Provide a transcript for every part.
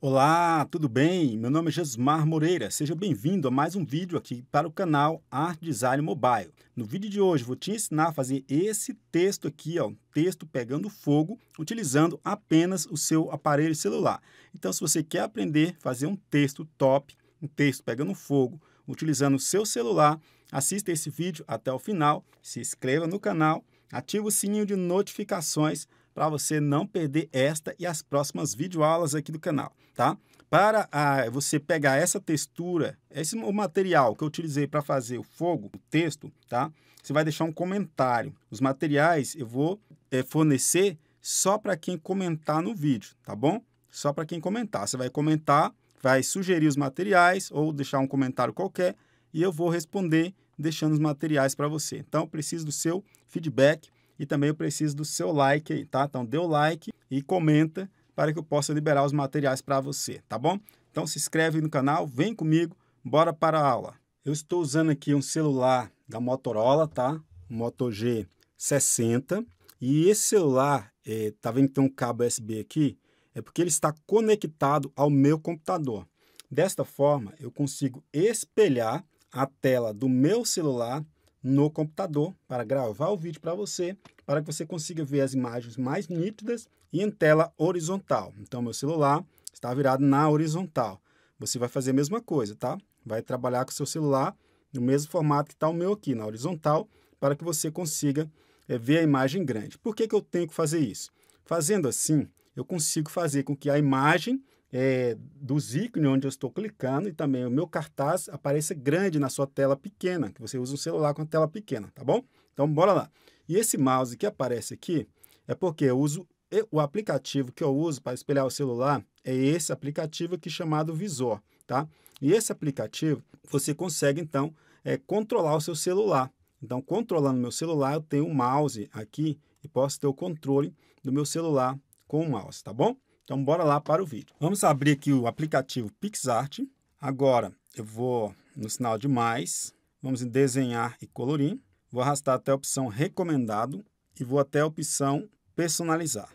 Olá, tudo bem? Meu nome é Jesmar Moreira. Seja bem-vindo a mais um vídeo aqui para o canal Art Design Mobile. No vídeo de hoje vou te ensinar a fazer esse texto aqui, ó, texto pegando fogo, utilizando apenas o seu aparelho celular. Então, se você quer aprender a fazer um texto top, um texto pegando fogo, utilizando o seu celular, assista esse vídeo até o final, se inscreva no canal, ative o sininho de notificações para você não perder esta e as próximas videoaulas aqui do canal, tá? Para ah, você pegar essa textura, esse material que eu utilizei para fazer o fogo, o texto, tá? Você vai deixar um comentário. Os materiais eu vou é, fornecer só para quem comentar no vídeo, tá bom? Só para quem comentar. Você vai comentar, vai sugerir os materiais ou deixar um comentário qualquer e eu vou responder deixando os materiais para você. Então, preciso do seu feedback e também eu preciso do seu like aí, tá? Então dê o like e comenta para que eu possa liberar os materiais para você, tá bom? Então se inscreve no canal, vem comigo, bora para a aula. Eu estou usando aqui um celular da Motorola, tá? Moto G60. E esse celular, é, tá vendo que tem um cabo USB aqui? É porque ele está conectado ao meu computador. Desta forma, eu consigo espelhar a tela do meu celular no computador para gravar o vídeo para você, para que você consiga ver as imagens mais nítidas e em tela horizontal. Então, meu celular está virado na horizontal. Você vai fazer a mesma coisa, tá? Vai trabalhar com o seu celular no mesmo formato que está o meu aqui, na horizontal, para que você consiga é, ver a imagem grande. Por que, que eu tenho que fazer isso? Fazendo assim, eu consigo fazer com que a imagem é, dos ícones onde eu estou clicando e também o meu cartaz apareça grande na sua tela pequena, que você usa um celular com a tela pequena, tá bom? Então, bora lá. E esse mouse que aparece aqui é porque eu uso o aplicativo que eu uso para espelhar o celular é esse aplicativo aqui chamado Visor, tá? E esse aplicativo você consegue então é, controlar o seu celular. Então, controlando meu celular, eu tenho um mouse aqui e posso ter o controle do meu celular com o mouse, tá bom? Então, bora lá para o vídeo. Vamos abrir aqui o aplicativo PixArt. Agora, eu vou no sinal de mais, vamos em desenhar e colorir. Vou arrastar até a opção recomendado e vou até a opção personalizar.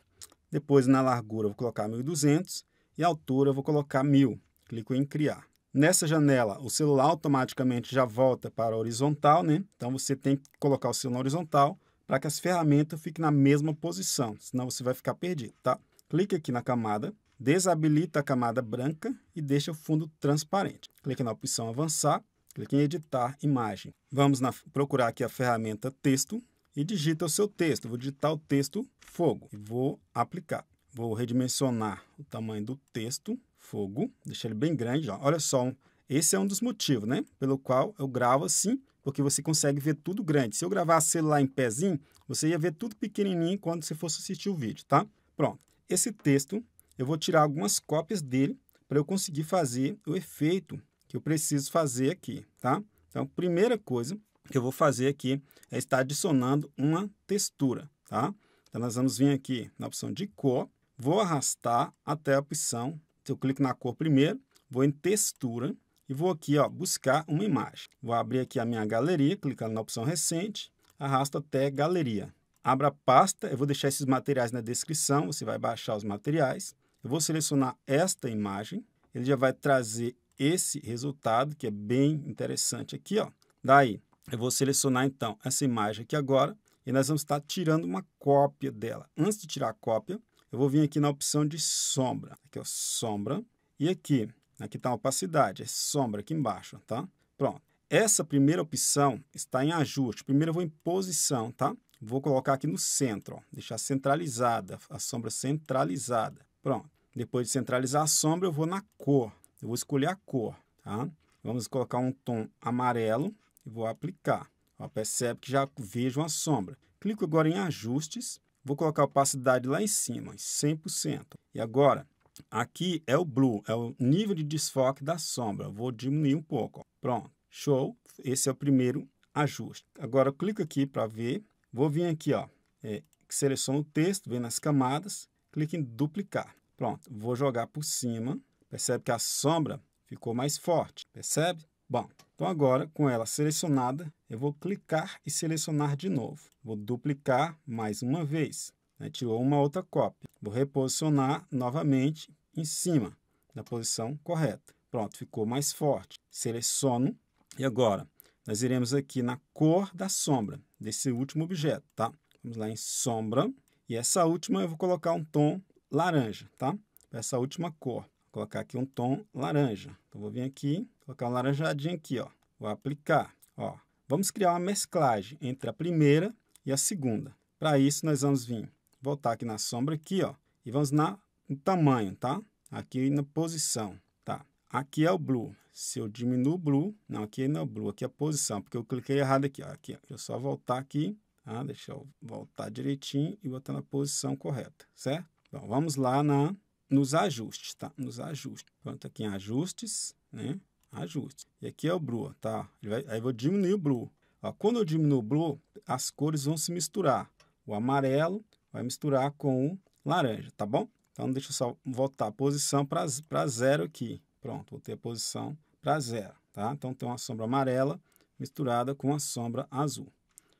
Depois, na largura, vou colocar 1200 e altura, vou colocar 1000. Clico em criar. Nessa janela, o celular automaticamente já volta para horizontal, né? Então, você tem que colocar o celular horizontal para que as ferramentas fiquem na mesma posição, senão você vai ficar perdido, tá? Clique aqui na camada, desabilita a camada branca e deixa o fundo transparente. Clique na opção Avançar, clique em Editar Imagem. Vamos na, procurar aqui a ferramenta Texto e digita o seu texto. Vou digitar o texto Fogo e vou aplicar. Vou redimensionar o tamanho do texto Fogo, deixar ele bem grande. Ó. Olha só, esse é um dos motivos, né? Pelo qual eu gravo assim, porque você consegue ver tudo grande. Se eu gravasse celular em pezinho, você ia ver tudo pequenininho quando você fosse assistir o vídeo, tá? Pronto. Esse texto, eu vou tirar algumas cópias dele para eu conseguir fazer o efeito que eu preciso fazer aqui, tá? Então, primeira coisa que eu vou fazer aqui é estar adicionando uma textura, tá? Então, nós vamos vir aqui na opção de cor, vou arrastar até a opção, eu clico na cor primeiro, vou em textura e vou aqui, ó, buscar uma imagem. Vou abrir aqui a minha galeria, clicar na opção recente, arrasto até galeria, abra a pasta, eu vou deixar esses materiais na descrição, você vai baixar os materiais. Eu vou selecionar esta imagem, ele já vai trazer esse resultado, que é bem interessante aqui. Ó. Daí, eu vou selecionar então essa imagem aqui agora, e nós vamos estar tirando uma cópia dela. Antes de tirar a cópia, eu vou vir aqui na opção de sombra, aqui ó, sombra, e aqui, aqui está a opacidade, é sombra aqui embaixo, tá? Pronto. Essa primeira opção está em ajuste. Primeiro eu vou em posição, tá? Vou colocar aqui no centro, ó, deixar centralizada, a sombra centralizada. Pronto. Depois de centralizar a sombra, eu vou na cor. Eu vou escolher a cor, tá? Vamos colocar um tom amarelo e vou aplicar. Ó, percebe que já vejo uma sombra. Clico agora em ajustes. Vou colocar a opacidade lá em cima, 100%. E agora, aqui é o blue, é o nível de desfoque da sombra. Vou diminuir um pouco. Ó. Pronto, show. Esse é o primeiro ajuste. Agora, eu clico aqui para ver Vou vir aqui, ó, é, seleciono o texto, vem nas camadas, clique em duplicar. Pronto, vou jogar por cima. Percebe que a sombra ficou mais forte, percebe? Bom, então agora com ela selecionada, eu vou clicar e selecionar de novo. Vou duplicar mais uma vez, né? tirou uma outra cópia. Vou reposicionar novamente em cima, na posição correta. Pronto, ficou mais forte. Seleciono e agora nós iremos aqui na cor da sombra desse último objeto, tá? Vamos lá em sombra. E essa última eu vou colocar um tom laranja, tá? Essa última cor. Vou colocar aqui um tom laranja. Então, vou vir aqui, colocar um laranjadinho aqui, ó. Vou aplicar, ó. Vamos criar uma mesclagem entre a primeira e a segunda. Para isso, nós vamos vir, voltar aqui na sombra aqui, ó. E vamos na, no tamanho, tá? Aqui na posição, tá? Aqui é o blue, se eu diminuo o blue, não, aqui não é o blue, aqui é a posição, porque eu cliquei errado aqui, ó, aqui, eu só voltar aqui, ah, deixa eu voltar direitinho e botar na posição correta, certo? Bom, vamos lá na, nos ajustes, tá? Nos ajustes. Pronto, aqui em ajustes, né? Ajustes. E aqui é o blue, tá? Vai, aí eu vou diminuir o blue. Ó, quando eu diminuo o blue, as cores vão se misturar. O amarelo vai misturar com o laranja, tá bom? Então, deixa eu só voltar a posição para zero aqui. Pronto, voltei a posição para zero, tá? Então tem uma sombra amarela misturada com a sombra azul.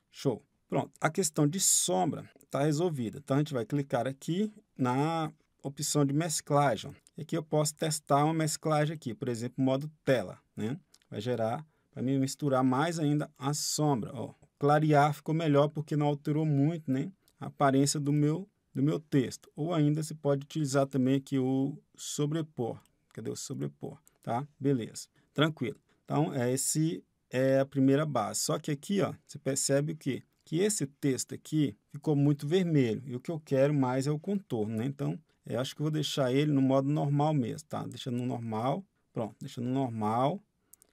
Show. Pronto, a questão de sombra está resolvida. Então a gente vai clicar aqui na opção de mesclagem. E aqui eu posso testar uma mesclagem aqui, por exemplo, modo tela, né? Vai gerar para mim misturar mais ainda a sombra, ó. Clarear ficou melhor porque não alterou muito, né? A aparência do meu do meu texto. Ou ainda se pode utilizar também aqui o sobrepor. Cadê o sobrepor? Tá? Beleza. Tranquilo. Então, é esse é a primeira base. Só que aqui, ó, você percebe o quê? Que esse texto aqui ficou muito vermelho. E o que eu quero mais é o contorno, né? Então, eu acho que eu vou deixar ele no modo normal mesmo, tá? Deixando no normal. Pronto, Deixando no normal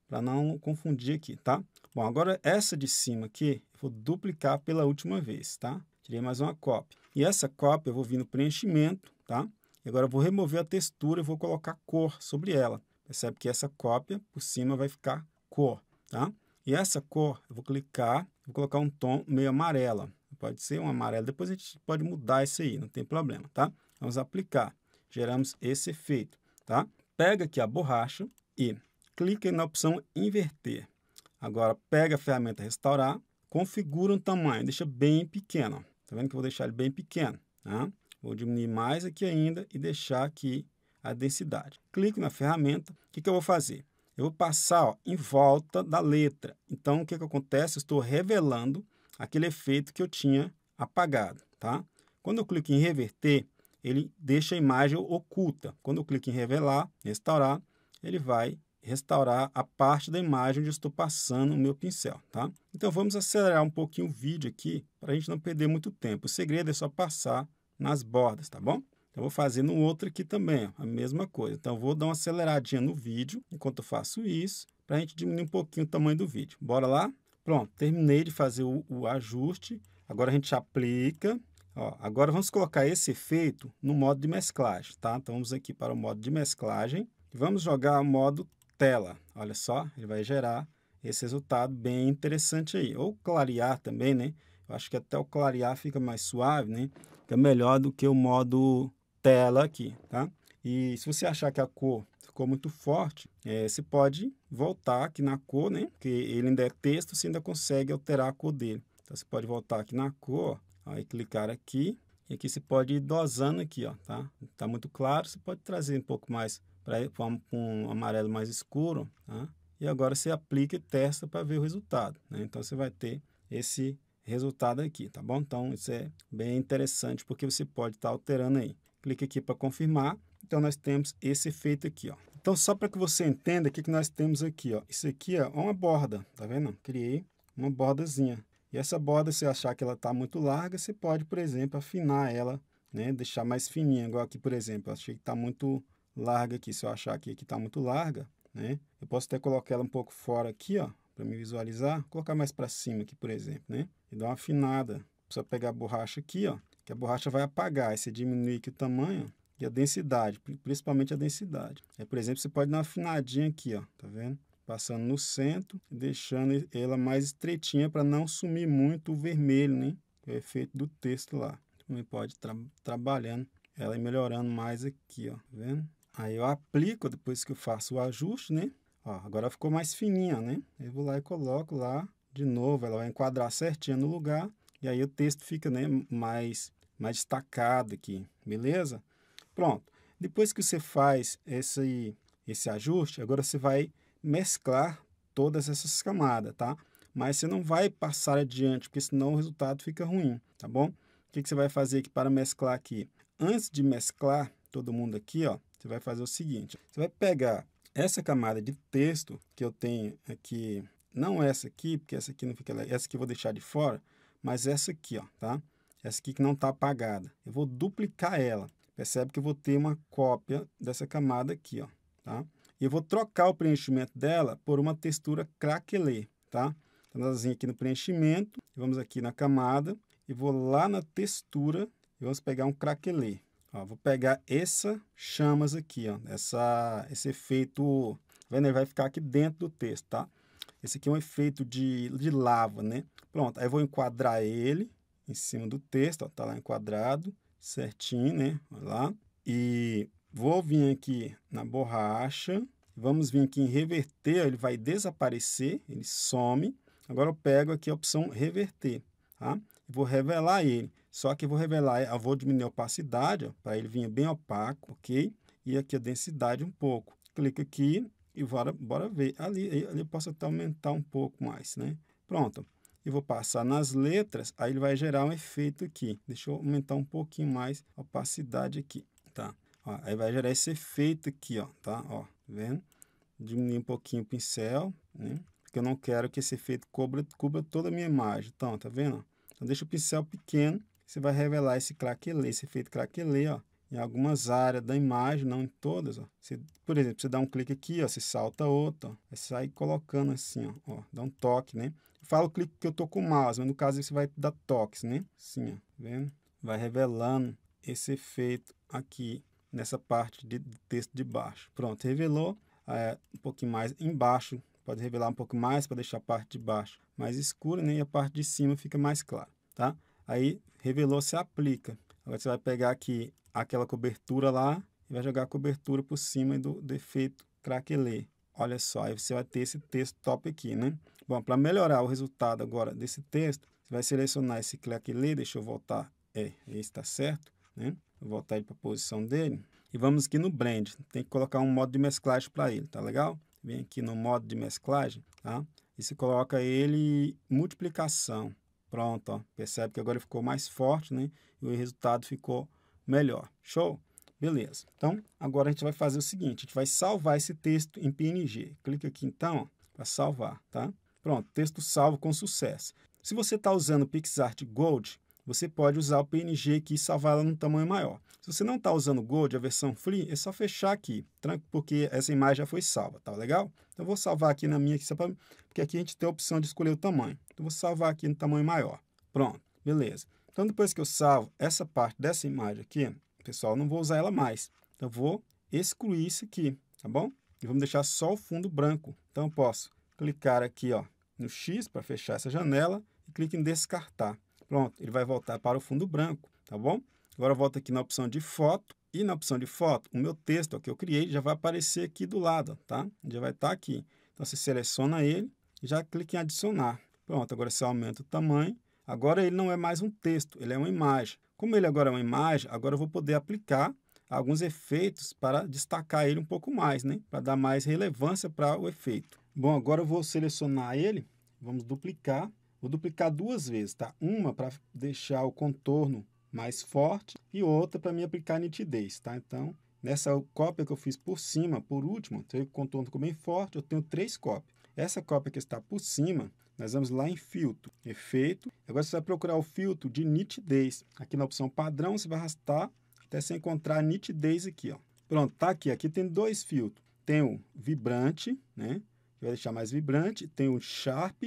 para não confundir aqui, tá? Bom, agora essa de cima aqui, eu vou duplicar pela última vez, tá? Tirei mais uma cópia. E essa cópia eu vou vir no preenchimento, tá? E agora vou remover a textura e vou colocar cor sobre ela. Percebe que essa cópia por cima vai ficar cor, tá? E essa cor, eu vou clicar, vou colocar um tom meio amarela. Pode ser um amarelo, depois a gente pode mudar isso aí, não tem problema, tá? Vamos aplicar. Geramos esse efeito, tá? Pega aqui a borracha e clica na opção inverter. Agora pega a ferramenta restaurar, configura um tamanho, deixa bem pequeno. Tá vendo que eu vou deixar ele bem pequeno, tá? Vou diminuir mais aqui ainda e deixar aqui a densidade. Clico na ferramenta. O que, que eu vou fazer? Eu vou passar ó, em volta da letra. Então, o que, que acontece? Eu estou revelando aquele efeito que eu tinha apagado. Tá? Quando eu clico em reverter, ele deixa a imagem oculta. Quando eu clico em revelar, restaurar, ele vai restaurar a parte da imagem onde estou passando o meu pincel, tá? Então vamos acelerar um pouquinho o vídeo aqui para a gente não perder muito tempo. O segredo é só passar nas bordas, tá bom? Então, eu vou fazer no outro aqui também, a mesma coisa. Então, vou dar uma aceleradinha no vídeo enquanto eu faço isso, para a gente diminuir um pouquinho o tamanho do vídeo. Bora lá? Pronto, terminei de fazer o, o ajuste. Agora a gente aplica. Ó, agora vamos colocar esse efeito no modo de mesclagem, tá? Então, vamos aqui para o modo de mesclagem. E vamos jogar o modo tela. Olha só, ele vai gerar esse resultado bem interessante aí. Ou clarear também, né? acho que até o clarear fica mais suave, né? Que é melhor do que o modo tela aqui, tá? E se você achar que a cor ficou muito forte, é, você pode voltar aqui na cor, né? Porque ele ainda é texto, você ainda consegue alterar a cor dele. Então, você pode voltar aqui na cor, aí clicar aqui, e aqui você pode ir dosando aqui, ó, tá? Tá muito claro, você pode trazer um pouco mais para um, um amarelo mais escuro, tá? E agora você aplica e testa para ver o resultado, né? Então, você vai ter esse resultado aqui, tá bom? Então, isso é bem interessante porque você pode estar tá alterando aí. Clique aqui para confirmar. Então, nós temos esse efeito aqui, ó. Então, só para que você entenda o que, que nós temos aqui, ó. Isso aqui ó, é uma borda, tá vendo? Criei uma bordazinha. E essa borda, se achar que ela está muito larga, você pode, por exemplo, afinar ela, né? Deixar mais fininha. Igual aqui, por exemplo, achei que está muito larga aqui. Se eu achar aqui que está muito larga, né? Eu posso até colocar ela um pouco fora aqui, ó, para me visualizar. Vou colocar mais para cima aqui, por exemplo, né? e dá uma afinada. Precisa pegar a borracha aqui, ó, que a borracha vai apagar, e você diminui aqui o tamanho e a densidade, principalmente a densidade. Aí, por exemplo, você pode dar uma afinadinha aqui, ó, tá vendo? Passando no centro e deixando ela mais estreitinha para não sumir muito o vermelho, né? É o efeito do texto lá. Também pode tra trabalhando ela e melhorando mais aqui, ó, tá vendo? Aí eu aplico, depois que eu faço o ajuste, né? Ó, agora ficou mais fininha, né? Eu vou lá e coloco lá de novo, ela vai enquadrar certinho no lugar e aí o texto fica né, mais, mais destacado aqui, beleza? Pronto. Depois que você faz esse, esse ajuste, agora você vai mesclar todas essas camadas, tá? Mas você não vai passar adiante, porque senão o resultado fica ruim, tá bom? O que, que você vai fazer aqui para mesclar aqui? Antes de mesclar todo mundo aqui, ó, você vai fazer o seguinte. Você vai pegar essa camada de texto que eu tenho aqui não essa aqui, porque essa aqui não fica legal, essa aqui eu vou deixar de fora, mas essa aqui, ó, tá? Essa aqui que não está apagada. Eu vou duplicar ela. Percebe que eu vou ter uma cópia dessa camada aqui, ó, tá? E eu vou trocar o preenchimento dela por uma textura craquelê, tá? Então, nós vamos aqui no preenchimento, vamos aqui na camada, e vou lá na textura, e vamos pegar um craquelê. Ó, vou pegar essa chamas aqui, ó, essa, esse efeito, vendo? Né, Ele vai ficar aqui dentro do texto, tá? Esse aqui é um efeito de, de lava, né? Pronto, aí eu vou enquadrar ele em cima do texto, ó, tá lá enquadrado, certinho, né? Olha lá. E vou vir aqui na borracha, vamos vir aqui em reverter, ó, ele vai desaparecer, ele some. Agora eu pego aqui a opção reverter, tá? Vou revelar ele, só que eu vou revelar, eu vou diminuir a opacidade, para ele vir bem opaco, ok? E aqui a densidade um pouco. Clico aqui, e bora, bora ver. Ali, ali eu posso até aumentar um pouco mais, né? Pronto. E vou passar nas letras, aí ele vai gerar um efeito aqui. Deixa eu aumentar um pouquinho mais a opacidade aqui, tá? Ó, aí vai gerar esse efeito aqui, ó, tá? Ó, tá vendo? Diminuir um pouquinho o pincel, né? Porque eu não quero que esse efeito cubra, cubra toda a minha imagem. Então, tá vendo? Então, deixa o pincel pequeno, você vai revelar esse craquelê, esse efeito craquelê, ó em algumas áreas da imagem, não em todas. Ó. Você, por exemplo, você dá um clique aqui, ó, você salta outro, ó, aí é sai colocando assim, ó, ó, dá um toque, né? Eu falo clique que eu tô com o mouse, mas no caso você vai dar toques, né? Assim, ó, tá vendo? Vai revelando esse efeito aqui nessa parte de texto de baixo. Pronto, revelou. É, um pouquinho mais embaixo, pode revelar um pouco mais para deixar a parte de baixo mais escura, né? E a parte de cima fica mais clara, tá? Aí revelou, se aplica. Agora você vai pegar aqui aquela cobertura lá e vai jogar a cobertura por cima do defeito craquelê. Olha só, aí você vai ter esse texto top aqui, né? Bom, para melhorar o resultado agora desse texto, você vai selecionar esse craquelê, deixa eu voltar, é, esse tá certo, né? Vou voltar ele para a posição dele. E vamos aqui no Blend, tem que colocar um modo de mesclagem para ele, tá legal? Vem aqui no modo de mesclagem, tá? E você coloca ele multiplicação, Pronto, ó, percebe que agora ficou mais forte, né? E o resultado ficou melhor. Show? Beleza. Então, agora a gente vai fazer o seguinte, a gente vai salvar esse texto em PNG. Clica aqui então para salvar, tá? Pronto, texto salvo com sucesso. Se você está usando o PixArt Gold, você pode usar o PNG aqui e salvar ela num tamanho maior. Se você não está usando o Gold, a versão Free, é só fechar aqui, porque essa imagem já foi salva, tá legal? Então, vou salvar aqui na minha, aqui, porque aqui a gente tem a opção de escolher o tamanho. Então, vou salvar aqui no tamanho maior. Pronto, beleza. Então, depois que eu salvo essa parte dessa imagem aqui, pessoal, não vou usar ela mais. Então, vou excluir isso aqui, tá bom? E vamos deixar só o fundo branco. Então, eu posso clicar aqui ó, no X para fechar essa janela e clique em descartar. Pronto, ele vai voltar para o fundo branco, tá bom? Agora eu volto aqui na opção de foto e na opção de foto, o meu texto ó, que eu criei já vai aparecer aqui do lado, tá? Já vai estar tá aqui. Então, você seleciona ele já clica em adicionar. Pronto, agora você aumenta o tamanho. Agora ele não é mais um texto, ele é uma imagem. Como ele agora é uma imagem, agora eu vou poder aplicar alguns efeitos para destacar ele um pouco mais, né? Para dar mais relevância para o efeito. Bom, agora eu vou selecionar ele, vamos duplicar Vou duplicar duas vezes, tá? Uma para deixar o contorno mais forte e outra para me aplicar nitidez, tá? Então, nessa cópia que eu fiz por cima, por último, o contorno ficou bem forte, eu tenho três cópias. Essa cópia que está por cima, nós vamos lá em filtro, efeito. Agora você vai procurar o filtro de nitidez. Aqui na opção padrão, você vai arrastar até você encontrar a nitidez aqui, ó. Pronto, tá aqui. Aqui tem dois filtros. Tem o vibrante, né? Que vai deixar mais vibrante. Tem o sharp,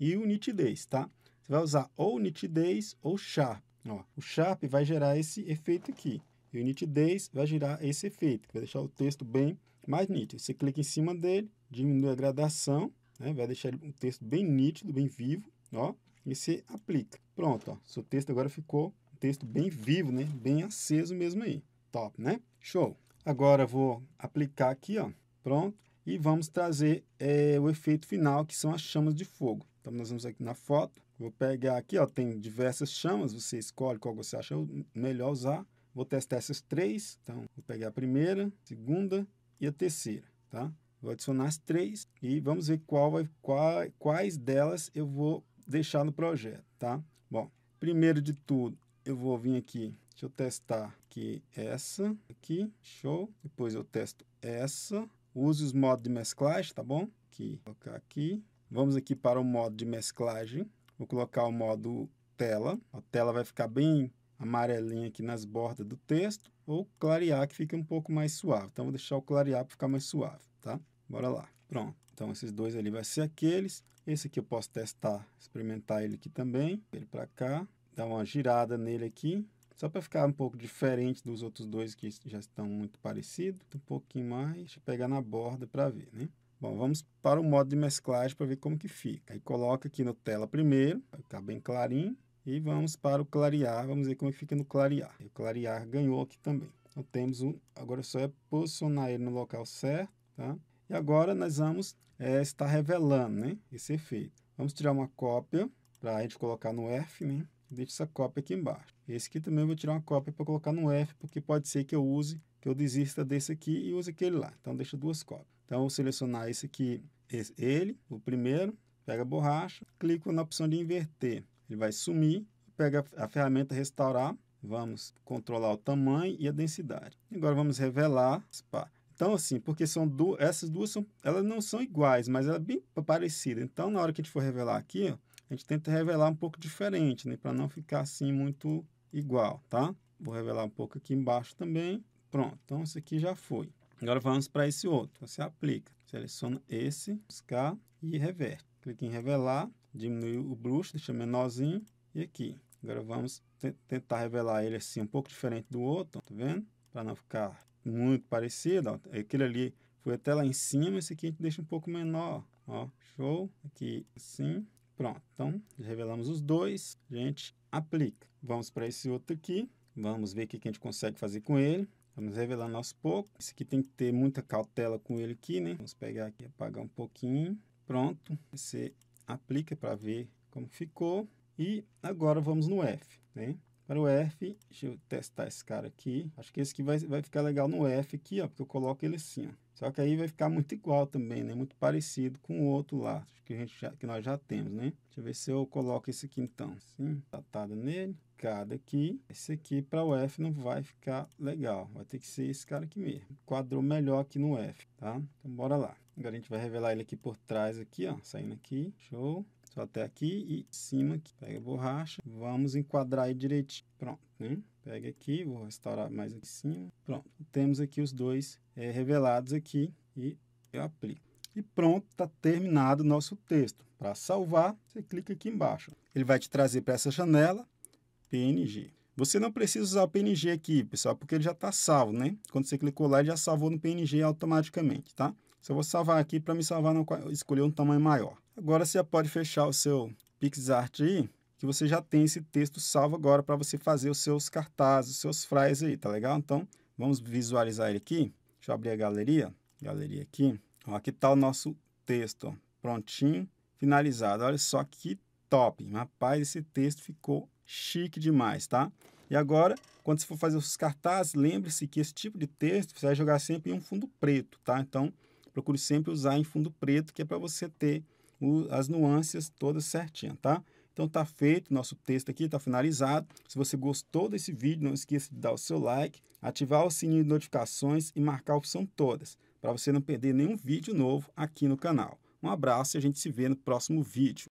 e o nitidez, tá? Você vai usar ou nitidez ou sharp. Ó, o sharp vai gerar esse efeito aqui. E o nitidez vai gerar esse efeito, que vai deixar o texto bem mais nítido. Você clica em cima dele, diminui a gradação, né? vai deixar o texto bem nítido, bem vivo, ó, e você aplica. Pronto, ó, seu texto agora ficou um texto bem vivo, né? bem aceso mesmo aí. Top, né? Show! Agora vou aplicar aqui, ó, pronto, e vamos trazer é, o efeito final, que são as chamas de fogo. Então, nós vamos aqui na foto. Vou pegar aqui, ó, tem diversas chamas. Você escolhe qual você acha melhor usar. Vou testar essas três. Então, vou pegar a primeira, a segunda e a terceira, tá? Vou adicionar as três e vamos ver qual, qual, quais delas eu vou deixar no projeto, tá? Bom, primeiro de tudo, eu vou vir aqui, deixa eu testar aqui essa, aqui, show. Depois eu testo essa, use os modos de mesclagem, tá bom? Aqui, colocar aqui, Vamos aqui para o modo de mesclagem. Vou colocar o modo tela. A tela vai ficar bem amarelinha aqui nas bordas do texto ou clarear que fica um pouco mais suave. Então, vou deixar o clarear para ficar mais suave, tá? Bora lá. Pronto. Então, esses dois ali vai ser aqueles. Esse aqui eu posso testar, experimentar ele aqui também. Ele para cá. Dar uma girada nele aqui. Só para ficar um pouco diferente dos outros dois que já estão muito parecidos. Um pouquinho mais. Deixa eu pegar na borda para ver, né? Bom, vamos para o modo de mesclagem para ver como que fica. Aí coloca aqui no tela primeiro, vai ficar bem clarinho. E vamos para o clarear, vamos ver como é que fica no clarear. E o clarear ganhou aqui também. Então temos um, agora é só é posicionar ele no local certo, tá? E agora nós vamos é, estar revelando, né, esse efeito. Vamos tirar uma cópia para a gente colocar no F, né? Deixa essa cópia aqui embaixo. Esse aqui também eu vou tirar uma cópia para colocar no F, porque pode ser que eu use, que eu desista desse aqui e use aquele lá. Então deixa duas cópias. Então, vou selecionar esse aqui, esse, ele, o primeiro, pega a borracha, clico na opção de inverter. Ele vai sumir, pega a ferramenta restaurar, vamos controlar o tamanho e a densidade. Agora vamos revelar, spa. Então, assim, porque são duas, essas duas são, elas não são iguais, mas ela é bem parecida. Então, na hora que a gente for revelar aqui, ó, a gente tenta revelar um pouco diferente, né? Para não ficar assim muito igual, tá? Vou revelar um pouco aqui embaixo também. Pronto, então isso aqui já foi. Agora vamos para esse outro. Você aplica, seleciona esse, buscar e reverte. Clique em revelar, diminui o bruxo, deixa menorzinho e aqui. Agora vamos tentar revelar ele assim um pouco diferente do outro, tá vendo? Para não ficar muito parecido, ó. aquele ali foi até lá em cima, esse aqui a gente deixa um pouco menor, ó, show, aqui assim, pronto. Então, revelamos os dois, a gente aplica. Vamos para esse outro aqui, vamos ver o que a gente consegue fazer com ele. Vamos revelando aos poucos. Esse aqui tem que ter muita cautela com ele aqui, né? Vamos pegar aqui, apagar um pouquinho. Pronto. Você aplica para ver como ficou. E agora vamos no F, né? Para o F, deixa eu testar esse cara aqui. Acho que esse aqui vai, vai ficar legal no F aqui, ó. Porque eu coloco ele assim, ó. Só que aí vai ficar muito igual também, né? Muito parecido com o outro lá, que, a gente já, que nós já temos, né? Deixa eu ver se eu coloco esse aqui então. Sim, tatada nele, cada aqui. Esse aqui para o F não vai ficar legal, vai ter que ser esse cara aqui mesmo. Quadrou melhor aqui no F, tá? Então bora lá. Agora a gente vai revelar ele aqui por trás aqui, ó, saindo aqui, show. Só até aqui e cima aqui. Pega a borracha, vamos enquadrar aí direitinho. Pronto, né? Pega aqui, vou restaurar mais aqui em cima. Pronto, temos aqui os dois é, revelados aqui e eu aplico. E pronto, está terminado o nosso texto. Para salvar, você clica aqui embaixo. Ele vai te trazer para essa janela PNG. Você não precisa usar o PNG aqui, pessoal, porque ele já está salvo, né? Quando você clicou lá, ele já salvou no PNG automaticamente, tá? Só vou salvar aqui para me salvar, no, escolher um tamanho maior. Agora você pode fechar o seu PixArt aí que você já tem esse texto salvo agora para você fazer os seus cartazes, os seus flyers aí, tá legal? Então, vamos visualizar ele aqui. Deixa eu abrir a galeria. Galeria aqui. Ó, aqui está o nosso texto, ó. prontinho, finalizado. Olha só que top. Rapaz, esse texto ficou chique demais, tá? E agora, quando você for fazer os cartazes, lembre-se que esse tipo de texto você vai jogar sempre em um fundo preto, tá? Então, procure sempre usar em fundo preto, que é para você ter o, as nuances todas certinhas, tá? Então tá feito, nosso texto aqui está finalizado. Se você gostou desse vídeo, não esqueça de dar o seu like, ativar o sininho de notificações e marcar a opção todas, para você não perder nenhum vídeo novo aqui no canal. Um abraço e a gente se vê no próximo vídeo.